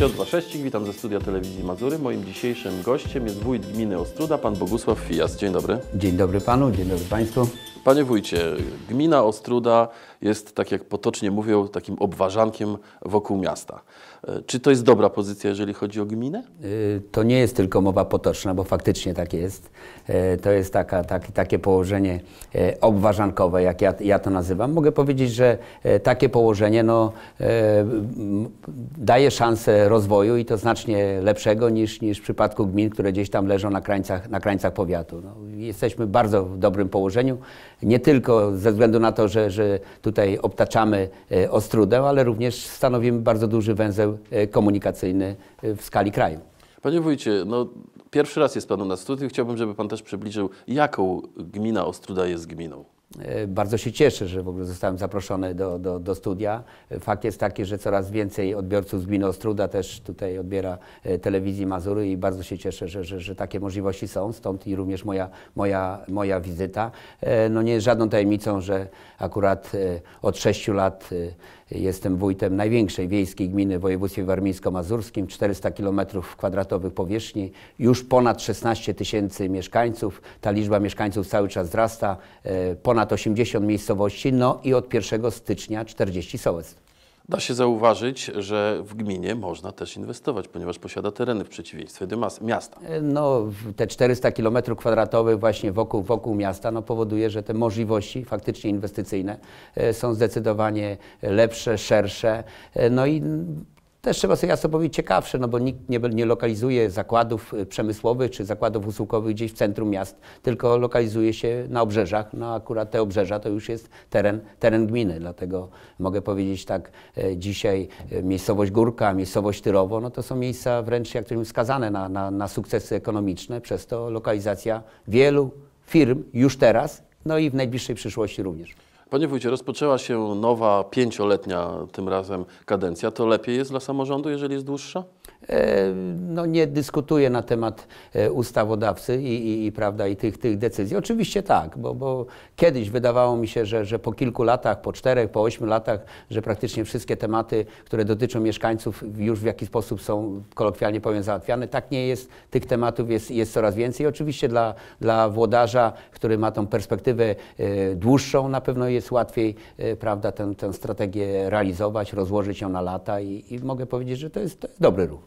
Piotr Wasześcik, witam ze studia Telewizji Mazury. Moim dzisiejszym gościem jest wójt gminy Ostruda, pan Bogusław Fijas. Dzień dobry. Dzień dobry panu, dzień dobry państwu. Panie wójcie, gmina Ostruda jest, tak jak potocznie mówią, takim obwarzankiem wokół miasta. E, czy to jest dobra pozycja, jeżeli chodzi o gminę? E, to nie jest tylko mowa potoczna, bo faktycznie tak jest. E, to jest taka, tak, takie położenie obważankowe, jak ja, ja to nazywam. Mogę powiedzieć, że takie położenie no, daje szansę rozwoju i to znacznie lepszego niż, niż w przypadku gmin, które gdzieś tam leżą na krańcach, na krańcach powiatu. No, jesteśmy bardzo w dobrym położeniu, nie tylko ze względu na to, że, że tutaj obtaczamy Ostrudę, ale również stanowimy bardzo duży węzeł węzeł e, komunikacyjny e, w skali kraju. Panie wójcie, no pierwszy raz jest Pan u nas w studiu. Chciałbym, żeby Pan też przybliżył, jaką gmina Ostruda jest gminą. E, bardzo się cieszę, że w ogóle zostałem zaproszony do, do, do, studia. E, fakt jest taki, że coraz więcej odbiorców z gminy Ostruda też tutaj odbiera e, telewizji Mazury i bardzo się cieszę, że, że, że takie możliwości są, stąd i również moja, moja, moja wizyta. No nie jest żadną tajemnicą, że akurat od sześciu lat jestem wójtem największej wiejskiej gminy w województwie warmińsko-mazurskim, 400 km kwadratowych powierzchni, już ponad 16 tysięcy mieszkańców. Ta liczba mieszkańców cały czas wzrasta, ponad ponad 80 miejscowości, no i od 1 stycznia 40 sołectw. Da się zauważyć, że w gminie można też inwestować, ponieważ posiada tereny w przeciwieństwie do miasta. E, no, te 400 km kwadratowych właśnie wokół, wokół miasta no, powoduje, że te możliwości faktycznie inwestycyjne e, są zdecydowanie lepsze, szersze. E, no i też trzeba sobie jasno powiedzieć ciekawsze, no bo nikt nie, nie lokalizuje zakładów y, przemysłowych czy zakładów usługowych gdzieś w centrum miast, tylko lokalizuje się na obrzeżach. No akurat te obrzeża to już jest teren, teren gminy, dlatego mogę powiedzieć tak, e, dzisiaj e, miejscowość Górka, miejscowość Tyrowo, no to są miejsca wręcz jak to skazane na, na, na sukcesy ekonomiczne, przez to lokalizacja wielu firm już teraz, no i w najbliższej przyszłości również. Panie wójcie, rozpoczęła się nowa pięcioletnia tym razem kadencja. To lepiej jest dla samorządu, jeżeli jest dłuższa? E, no, nie dyskutuję na temat e, ustawodawcy i, i, i, prawda, i tych, tych decyzji. Oczywiście tak, bo, bo kiedyś wydawało mi się, że, że po kilku latach, po czterech, po ośmiu latach, że praktycznie wszystkie tematy, które dotyczą mieszkańców już w jakiś sposób są kolokwialnie powiem załatwiane. Tak nie jest, tych tematów jest, jest coraz więcej. Oczywiście dla, dla włodarza, który ma tą perspektywę e, dłuższą, na pewno jest jest łatwiej e, prawda, tę, tę strategię realizować, rozłożyć ją na lata i, i mogę powiedzieć, że to jest, to jest dobry ruch.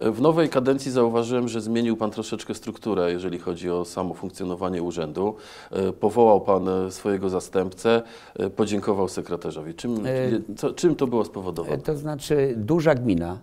W nowej kadencji zauważyłem, że zmienił Pan troszeczkę strukturę, jeżeli chodzi o samo funkcjonowanie urzędu. E, powołał Pan e, swojego zastępcę, e, podziękował sekretarzowi. Czym, co, czym to było spowodowane? To znaczy duża gmina,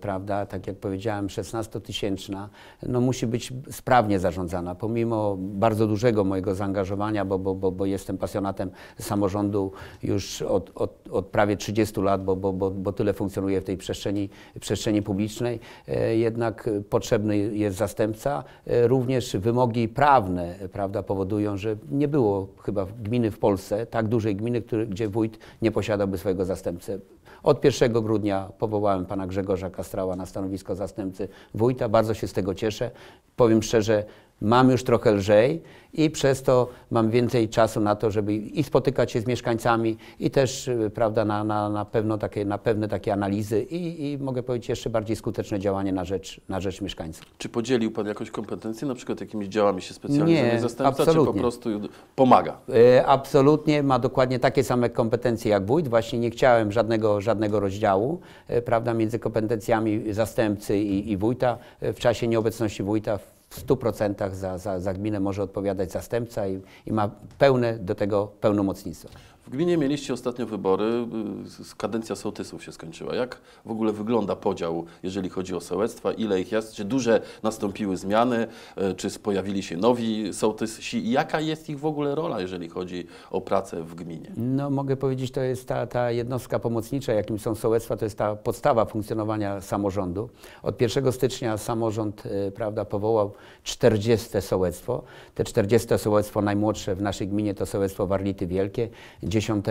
prawda, tak jak powiedziałem, 16-tysięczna, no musi być sprawnie zarządzana, pomimo bardzo dużego mojego zaangażowania, bo, bo, bo, bo jestem pasjonatem samorządu już od, od, od prawie 30 lat, bo, bo, bo, bo tyle funkcjonuję w tej przestrzeni, przestrzeni publicznej. E, jednak potrzebny jest zastępca. E, również wymogi prawne e, prawda, powodują, że nie było chyba gminy w Polsce, tak dużej gminy, który, gdzie wójt nie posiadałby swojego zastępcy. Od 1 grudnia powołałem pana Grzegorza Kastrała na stanowisko zastępcy wójta. Bardzo się z tego cieszę. Powiem szczerze, mam już trochę lżej i przez to mam więcej czasu na to, żeby i spotykać się z mieszkańcami i też y, prawda, na, na, na, pewno takie, na pewne takie analizy i, i mogę powiedzieć jeszcze bardziej skuteczne działanie na rzecz, na rzecz mieszkańców. Czy podzielił Pan jakąś kompetencję, na przykład jakimiś działami się specjalnie zastępca, absolutnie. czy po prostu pomaga? E, absolutnie, ma dokładnie takie same kompetencje jak wójt. Właśnie nie chciałem żadnego, żadnego rozdziału e, prawda, między kompetencjami zastępcy i, i wójta w czasie nieobecności wójta w 100% za, za, za gminę może odpowiadać zastępca i, i ma pełne do tego pełnomocnictwo. W gminie mieliście ostatnio wybory, y, kadencja sołtysów się skończyła. Jak w ogóle wygląda podział, jeżeli chodzi o sołectwa? Ile ich jest? Czy duże nastąpiły zmiany? Y, czy pojawili się nowi sołtysi? Jaka jest ich w ogóle rola, jeżeli chodzi o pracę w gminie? No mogę powiedzieć, to jest ta, ta jednostka pomocnicza, jakim są sołectwa, to jest ta podstawa funkcjonowania samorządu. Od 1 stycznia samorząd y, prawda, powołał 40 sołectwo. Te 40 sołectwo najmłodsze w naszej gminie to sołectwo Warlity Wielkie, gdzie 10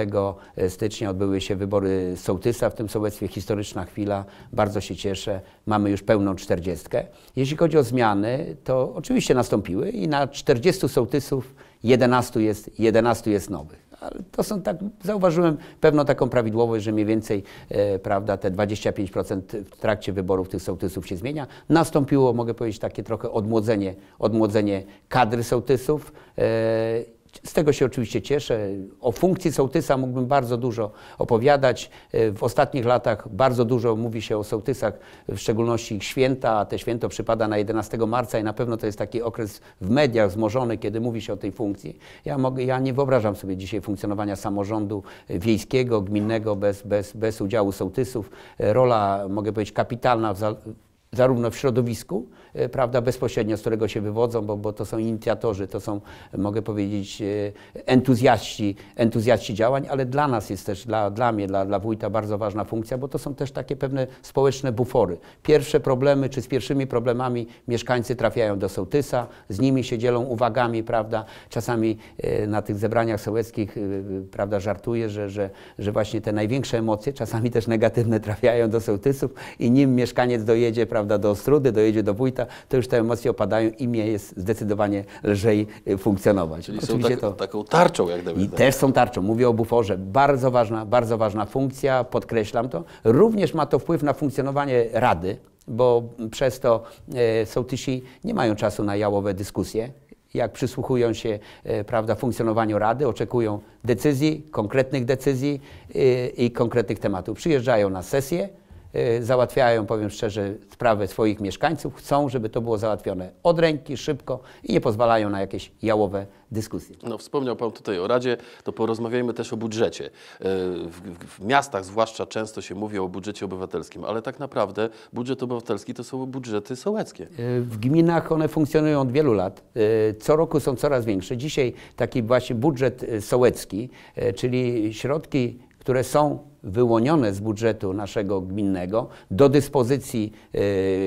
stycznia odbyły się wybory sołtysa w tym sołectwie, historyczna chwila, bardzo się cieszę, mamy już pełną czterdziestkę. Jeśli chodzi o zmiany, to oczywiście nastąpiły i na 40 sołtysów 11 jest, 11 jest nowych. Ale to są tak, zauważyłem pewną taką prawidłowość, że mniej więcej e, prawda, te 25% w trakcie wyborów tych sołtysów się zmienia. Nastąpiło, mogę powiedzieć, takie trochę odmłodzenie, odmłodzenie kadry sołtysów. E, z tego się oczywiście cieszę. O funkcji sołtysa mógłbym bardzo dużo opowiadać. E, w ostatnich latach bardzo dużo mówi się o sołtysach, w szczególności ich święta, a te święto przypada na 11 marca i na pewno to jest taki okres w mediach zmożony, kiedy mówi się o tej funkcji. Ja, mogę, ja nie wyobrażam sobie dzisiaj funkcjonowania samorządu e, wiejskiego, gminnego bez, bez, bez udziału sołtysów. E, rola, mogę powiedzieć, kapitalna w, zarówno w środowisku, e, prawda, bezpośrednio, z którego się wywodzą, bo, bo to są inicjatorzy, to są, mogę powiedzieć, e, entuzjaści, entuzjaści działań, ale dla nas jest też, dla, dla mnie, dla, dla wójta bardzo ważna funkcja, bo to są też takie pewne społeczne bufory. Pierwsze problemy, czy z pierwszymi problemami mieszkańcy trafiają do sołtysa, z nimi się dzielą uwagami, prawda, czasami e, na tych zebraniach sołeckich, prawda, żartuję, że, że, że właśnie te największe emocje, czasami też negatywne, trafiają do sołtysów i nim mieszkaniec dojedzie, prawda, prawda, do Ostrudy, dojedzie do wójta, to już te emocje opadają i mnie jest zdecydowanie lżej y, funkcjonować. Czyli Oczywiście są tak, to... taką tarczą jak gdyby. I tak. też są tarczą. Mówię o buforze. Bardzo ważna, bardzo ważna funkcja, podkreślam to. Również ma to wpływ na funkcjonowanie Rady, bo przez to e, sołtysi nie mają czasu na jałowe dyskusje, jak przysłuchują się e, prawda, funkcjonowaniu Rady, oczekują decyzji, konkretnych decyzji y, i konkretnych tematów. Przyjeżdżają na sesję, Y, załatwiają, powiem szczerze, sprawę swoich mieszkańców, chcą, żeby to było załatwione od ręki, szybko i nie pozwalają na jakieś jałowe dyskusje. No, wspomniał Pan tutaj o Radzie, to porozmawiajmy też o budżecie. Y, w, w, miastach zwłaszcza często się mówi o budżecie obywatelskim, ale tak naprawdę budżet obywatelski to są budżety sołeckie. Y, w gminach one funkcjonują od wielu lat. Co roku są coraz większe. Dzisiaj taki właśnie budżet sołecki, czyli środki, które są wyłonione z budżetu naszego gminnego do dyspozycji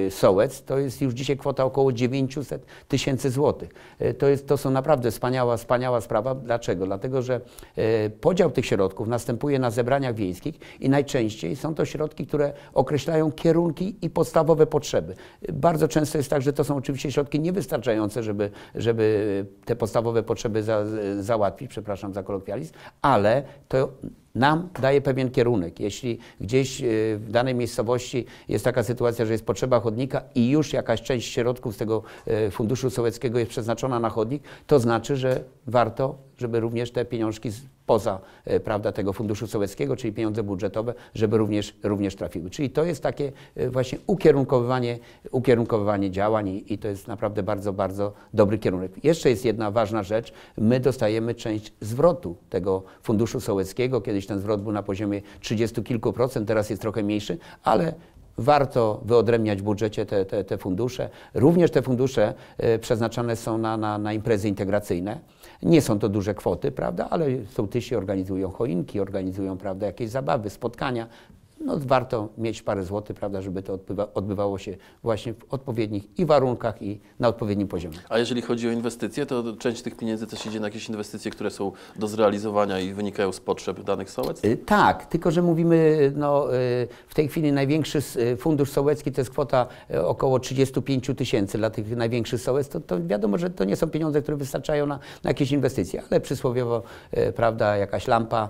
e, sołec, to jest już dzisiaj kwota około 900 tysięcy złotych. E, to, jest, to są naprawdę wspaniała, wspaniała sprawa. Dlaczego? Dlatego, że e, podział tych środków następuje na zebraniach wiejskich i najczęściej są to środki, które określają kierunki i podstawowe potrzeby. Bardzo często jest tak, że to są oczywiście środki niewystarczające, żeby, żeby te podstawowe potrzeby za, załatwić, przepraszam za kolokwializm, ale to nam daje pewien kierunek. Jeśli gdzieś e, w danej miejscowości jest taka sytuacja, że jest potrzeba chodnika i już jakaś część środków z tego e, funduszu sołeckiego jest przeznaczona na chodnik, to znaczy, że warto żeby również te pieniążki poza e, prawda, tego funduszu sołeckiego, czyli pieniądze budżetowe, żeby również, również trafiły. Czyli to jest takie e, właśnie ukierunkowywanie, ukierunkowywanie działań i, i to jest naprawdę bardzo, bardzo dobry kierunek. Jeszcze jest jedna ważna rzecz. My dostajemy część zwrotu tego funduszu sołeckiego. Kiedyś ten zwrot był na poziomie 30 kilku procent, teraz jest trochę mniejszy, ale warto wyodrębniać w budżecie te, te, te fundusze. Również te fundusze e, przeznaczane są na, na, na imprezy integracyjne. Nie są to duże kwoty, prawda, ale sołtysi organizują choinki, organizują, prawda, jakieś zabawy, spotkania no warto mieć parę złotych, prawda, żeby to odbywa, odbywało się właśnie w odpowiednich i warunkach, i na odpowiednim poziomie. A jeżeli chodzi o inwestycje, to część tych pieniędzy też idzie na jakieś inwestycje, które są do zrealizowania i wynikają z potrzeb danych sołec? Y, tak, tylko że mówimy, no, y, w tej chwili największy y, fundusz sołecki to jest kwota około 35 tysięcy dla tych największych sołec, to, to, wiadomo, że to nie są pieniądze, które wystarczają na, na jakieś inwestycje, ale przysłowiowo, prawda, jakaś lampa,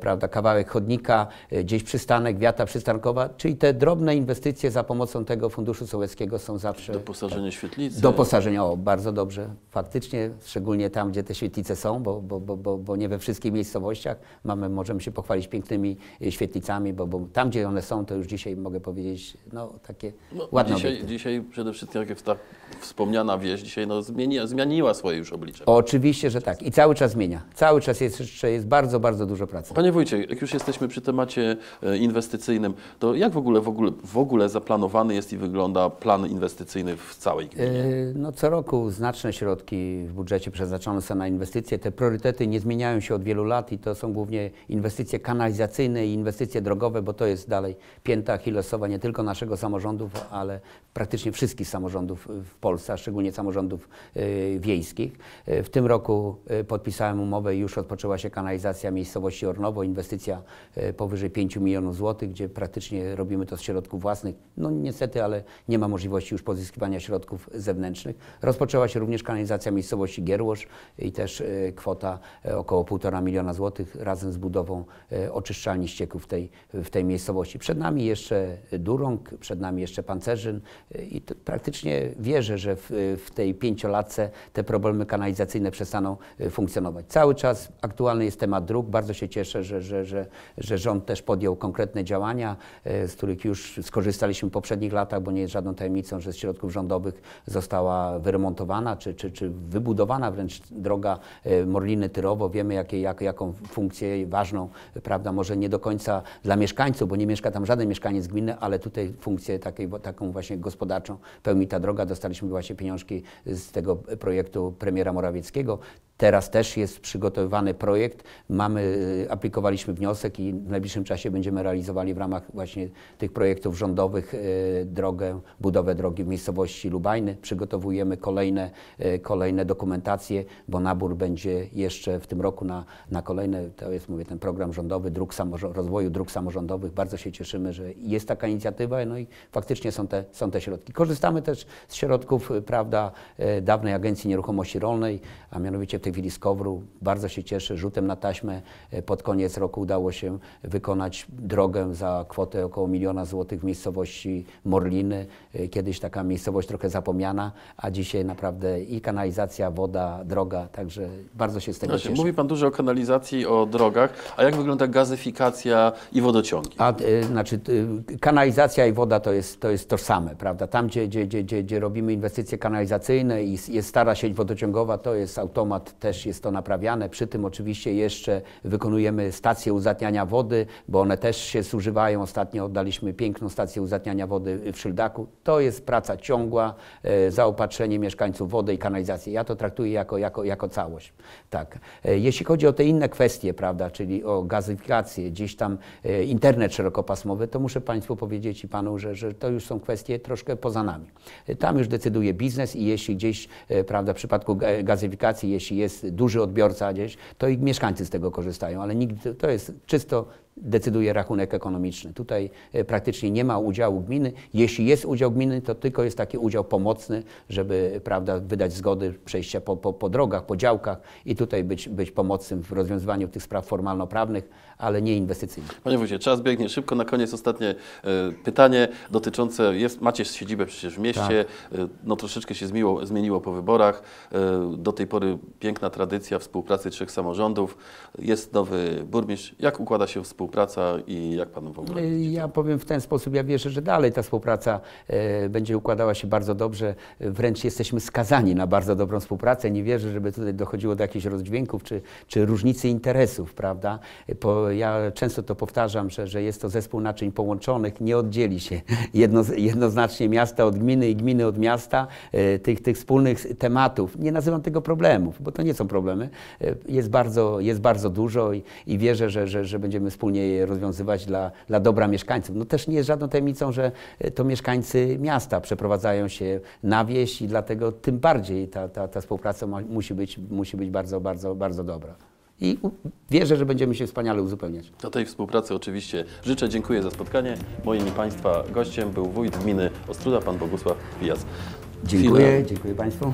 prawda, kawałek chodnika, gdzieś przystanek, przystanek Wiata Przystankowa, czyli te drobne inwestycje za pomocą tego Funduszu Sołeckiego są zawsze... Doposażenie tak, świetlicy. Doposażenie, o, bardzo dobrze. Faktycznie, szczególnie tam, gdzie te świetlice są, bo, bo, bo, bo nie we wszystkich miejscowościach mamy, możemy się pochwalić pięknymi e, świetlicami, bo, bo tam, gdzie one są, to już dzisiaj mogę powiedzieć, no takie no, ładne dzisiaj, dzisiaj przede wszystkim, jak jest ta wspomniana wieś, dzisiaj no, zmienia, zmieniła swoje już oblicze. Oczywiście, że tak. I cały czas zmienia. Cały czas jest, jeszcze jest bardzo, bardzo dużo pracy. Panie Wójcie, jak już jesteśmy przy temacie inwestycji, inwestycyjnym, to jak w ogóle, w ogóle, w ogóle zaplanowany jest i wygląda plan inwestycyjny w całej gminie? E, no, co roku znaczne środki w budżecie przeznaczone są na inwestycje. Te priorytety nie zmieniają się od wielu lat i to są głównie inwestycje kanalizacyjne i inwestycje drogowe, bo to jest dalej pięta Achillesowa nie tylko naszego samorządu, ale praktycznie wszystkich samorządów w Polsce, a szczególnie samorządów e, wiejskich. E, w tym roku podpisałem umowę i już rozpoczęła się kanalizacja miejscowości Ornowo, inwestycja powyżej 5 milionów złotych gdzie praktycznie robimy to z środków własnych. No niestety, ale nie ma możliwości już pozyskiwania środków zewnętrznych. Rozpoczęła się również kanalizacja miejscowości Gierłosz i też e, kwota e, około 1,5 miliona złotych razem z budową e, oczyszczalni ścieków w tej, w tej miejscowości. Przed nami jeszcze Durąg, przed nami jeszcze Pancerzyn i praktycznie wierzę, że w, w tej pięciolatce te problemy kanalizacyjne przestaną funkcjonować. Cały czas aktualny jest temat dróg. Bardzo się cieszę, że, że, że, że rząd też podjął konkretne działania, e, z których już skorzystaliśmy w poprzednich latach, bo nie jest żadną tajemnicą, że z środków rządowych została wyremontowana czy, czy, czy wybudowana wręcz droga e, Morliny-Tyrowo. Wiemy, jakie, jak, jaką funkcję ważną, prawda, może nie do końca dla mieszkańców, bo nie mieszka tam żaden mieszkaniec gminy, ale tutaj funkcję takiej, taką właśnie gospodarczą pełni ta droga. Dostaliśmy właśnie pieniążki z tego projektu premiera Morawieckiego. Teraz też jest przygotowywany projekt, mamy, y, aplikowaliśmy wniosek i w najbliższym czasie będziemy realizowali w ramach właśnie tych projektów rządowych y, drogę, budowę drogi w miejscowości Lubajny. Przygotowujemy kolejne, y, kolejne dokumentacje, bo nabór będzie jeszcze w tym roku na, na kolejne, to jest mówię ten program rządowy dróg rozwoju dróg samorządowych. Bardzo się cieszymy, że jest taka inicjatywa no i faktycznie są te, są te środki. Korzystamy też z środków, prawda, dawnej Agencji Nieruchomości Rolnej, a mianowicie w tej Cywili Kowru. Bardzo się cieszę, rzutem na taśmę e, pod koniec roku udało się wykonać drogę za kwotę około miliona złotych w miejscowości Morliny. E, kiedyś taka miejscowość trochę zapomniana, a dzisiaj naprawdę i kanalizacja, woda, droga, także bardzo się z tego no cieszę. Mówi Pan dużo o kanalizacji, o drogach, a jak wygląda gazyfikacja i wodociągi? A, y, znaczy, y, kanalizacja i woda to jest, to jest tożsame, prawda? Tam, gdzie, gdzie, gdzie, gdzie robimy inwestycje kanalizacyjne i jest stara sieć wodociągowa, to jest automat też jest to naprawiane. Przy tym oczywiście jeszcze wykonujemy stacje uzatniania wody, bo one też się zużywają. Ostatnio oddaliśmy piękną stację uzatniania wody w Szyldaku. To jest praca ciągła, e, zaopatrzenie mieszkańców wody i kanalizacji. Ja to traktuję jako, jako, jako całość. Tak. E, jeśli chodzi o te inne kwestie, prawda, czyli o gazyfikację, gdzieś tam e, internet szerokopasmowy, to muszę Państwu powiedzieć i Panu, że, że to już są kwestie troszkę poza nami. Tam już decyduje biznes i jeśli gdzieś, prawda, w przypadku gazyfikacji, jeśli jest duży odbiorca gdzieś, to i mieszkańcy z tego korzystają, ale to jest czysto decyduje rachunek ekonomiczny. Tutaj e, praktycznie nie ma udziału gminy. Jeśli jest udział gminy, to tylko jest taki udział pomocny, żeby prawda, wydać zgody przejścia po, po, po drogach, po działkach i tutaj być, być pomocnym w rozwiązywaniu tych spraw formalno-prawnych, ale nie inwestycyjnych. Panie Wójcie, czas biegnie szybko. Na koniec ostatnie e, pytanie dotyczące, jest, macie siedzibę przecież w mieście, tak. E, no troszeczkę się zmiło, zmieniło po wyborach. do tej pory piękna tradycja współpracy trzech samorządów. Jest nowy burmistrz. Jak układa się współpraca? współpraca i jak Pan w ogóle y, Ja powiem w ten sposób, ja wierzę, że dalej ta współpraca e, będzie układała się bardzo dobrze, wręcz jesteśmy skazani na bardzo dobrą współpracę. Nie wierzę, żeby tutaj dochodziło do jakichś rozdźwięków czy, czy różnicy interesów, prawda? Po, ja często to powtarzam, że, że jest to zespół naczyń połączonych, nie oddzieli się jedno, jednoznacznie miasta od gminy i gminy od miasta, e, tych, tych wspólnych tematów. Nie nazywam tego problemów, bo to nie są problemy. E, jest, bardzo, jest bardzo dużo i, i wierzę, że, że, że będziemy wspólnie wspólnie je rozwiązywać dla, dla dobra mieszkańców. No też nie jest żadną tajemnicą, że e, to mieszkańcy miasta przeprowadzają się na wieś i dlatego tym bardziej ta, ta, ta współpraca ma, musi, być, musi być bardzo, bardzo, bardzo dobra i wierzę, że będziemy się wspaniale uzupełniać. Do tej współpracy oczywiście życzę, dziękuję za spotkanie. Moim i Państwa gościem był wójt gminy Ostruda, pan Bogusław Pijac. Dziękuję, dziękuję Państwu.